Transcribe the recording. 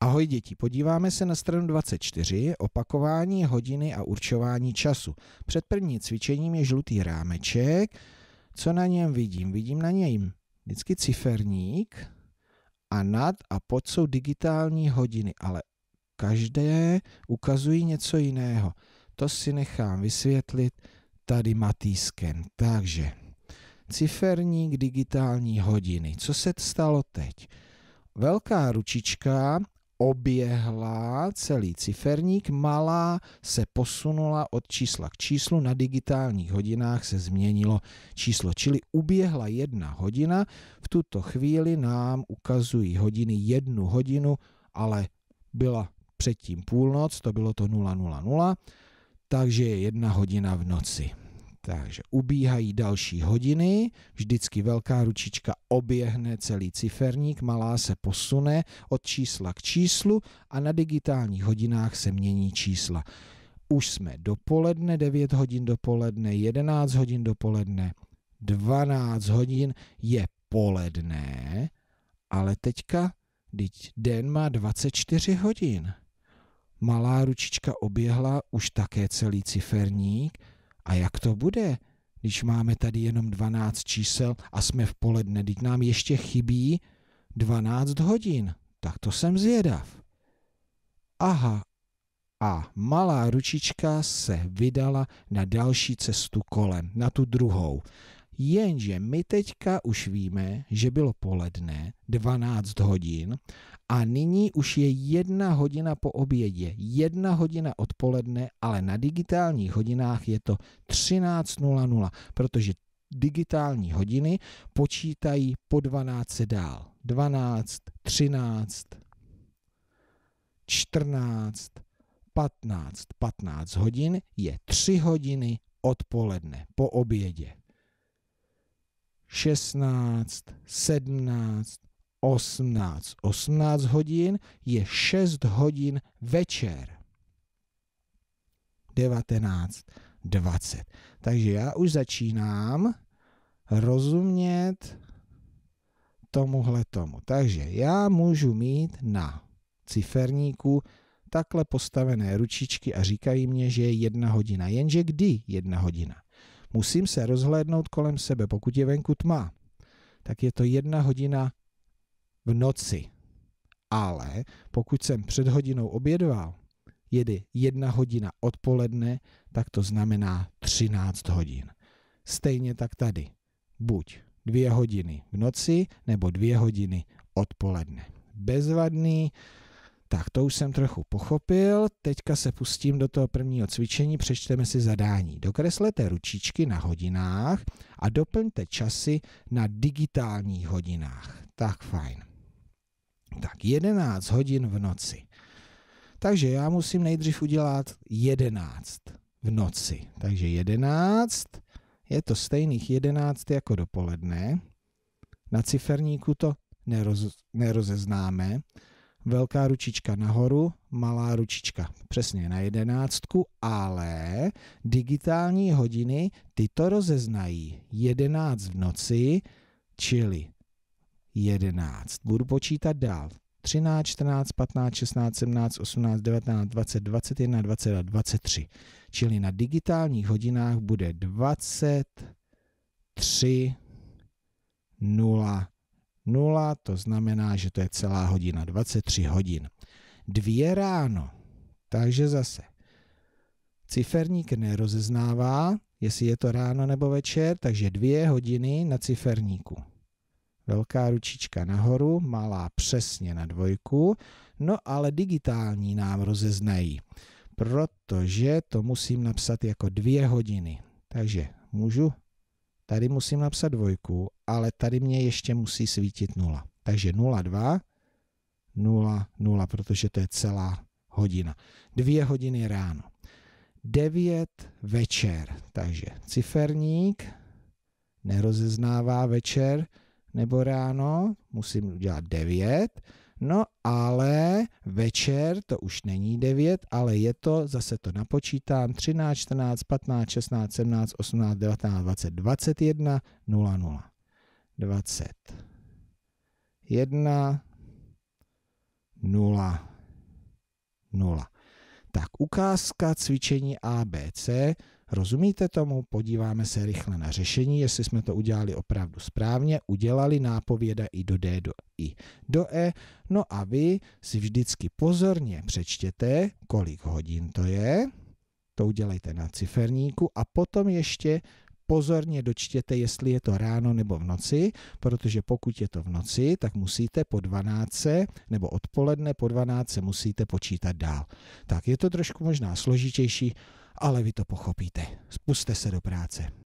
Ahoj děti, podíváme se na stranu 24, opakování hodiny a určování času. Před prvním cvičením je žlutý rámeček. Co na něm vidím? Vidím na něm vždycky ciferník a nad a pod jsou digitální hodiny, ale každé ukazují něco jiného. To si nechám vysvětlit tady matýskem. Takže ciferník digitální hodiny. Co se stalo teď? velká ručička oběhla celý ciferník, malá se posunula od čísla k číslu, na digitálních hodinách se změnilo číslo, čili uběhla jedna hodina, v tuto chvíli nám ukazují hodiny jednu hodinu, ale byla předtím půlnoc, to bylo to 000, takže je jedna hodina v noci. Takže ubíhají další hodiny, vždycky velká ručička oběhne celý ciferník, malá se posune od čísla k číslu a na digitálních hodinách se mění čísla. Už jsme dopoledne, 9 hodin dopoledne, 11 hodin dopoledne, 12 hodin je poledne, ale teďka, teď den má 24 hodin. Malá ručička oběhla už také celý ciferník, a jak to bude, když máme tady jenom 12 čísel a jsme v poledne, teď nám ještě chybí 12 hodin. Tak to jsem zvědav. Aha, a malá ručička se vydala na další cestu kolem, na tu druhou. Jenže my teďka už víme, že bylo poledne, 12 hodin a nyní už je jedna hodina po obědě, jedna hodina odpoledne, ale na digitálních hodinách je to 13.00, protože digitální hodiny počítají po 12 dál. 12, 13, 14, 15, 15 hodin je 3 hodiny odpoledne po obědě. 16, 17, 18. 18 hodin je 6 hodin večer. 19, 20. Takže já už začínám rozumět tomuhle tomu. Takže já můžu mít na ciferníku takhle postavené ručičky a říkají mě, že je jedna hodina. Jenže kdy jedna hodina? Musím se rozhlédnout kolem sebe, pokud je venku tma, tak je to jedna hodina v noci. Ale pokud jsem před hodinou obědval, jedy jedna hodina odpoledne, tak to znamená 13 hodin. Stejně tak tady. Buď dvě hodiny v noci, nebo dvě hodiny odpoledne. Bezvadný, tak to už jsem trochu pochopil, teďka se pustím do toho prvního cvičení, přečteme si zadání. Dokreslete ručičky na hodinách a doplňte časy na digitálních hodinách. Tak fajn. Tak 11 hodin v noci. Takže já musím nejdřív udělat 11 v noci. Takže 11 je to stejných 11 jako dopoledne. Na ciferníku to neroz, nerozeznáme, velká ručička nahoru, malá ručička přesně na jedenáctku, ale digitální hodiny tyto rozeznají Jedenáct v noci, čili jedenáct. Budu počítat dál. 13, 14, 15, 16, 17, 18, 19, 20, 21, 22, 23. Čili na digitálních hodinách bude 23, 0, 0, to znamená, že to je celá hodina, 23 hodin. Dvě ráno, takže zase ciferník nerozeznává, jestli je to ráno nebo večer, takže dvě hodiny na ciferníku. Velká ručička nahoru, malá přesně na dvojku, no ale digitální nám rozeznají, protože to musím napsat jako dvě hodiny. Takže můžu Tady musím napsat dvojku, ale tady mě ještě musí svítit 0. Takže 0, 2, 0, 0, protože to je celá hodina. Dvě hodiny ráno. 9 večer, takže ciferník nerozeznává večer nebo ráno, musím udělat 9, no ale večer, to už není 9, ale je to, zase to napočítám, 13, 14, 15, 16, 17, 18, 19, 20, 21, 0, 0. 20. 1, 0, 0. Tak ukázka cvičení ABC Rozumíte tomu? Podíváme se rychle na řešení, jestli jsme to udělali opravdu správně, udělali nápověda i do D do I do E, no a vy si vždycky pozorně přečtěte, kolik hodin to je, to udělejte na ciferníku a potom ještě pozorně dočtěte, jestli je to ráno nebo v noci, protože pokud je to v noci, tak musíte po 12 nebo odpoledne po 12 musíte počítat dál. Tak je to trošku možná složitější, ale vy to pochopíte. Spuste se do práce.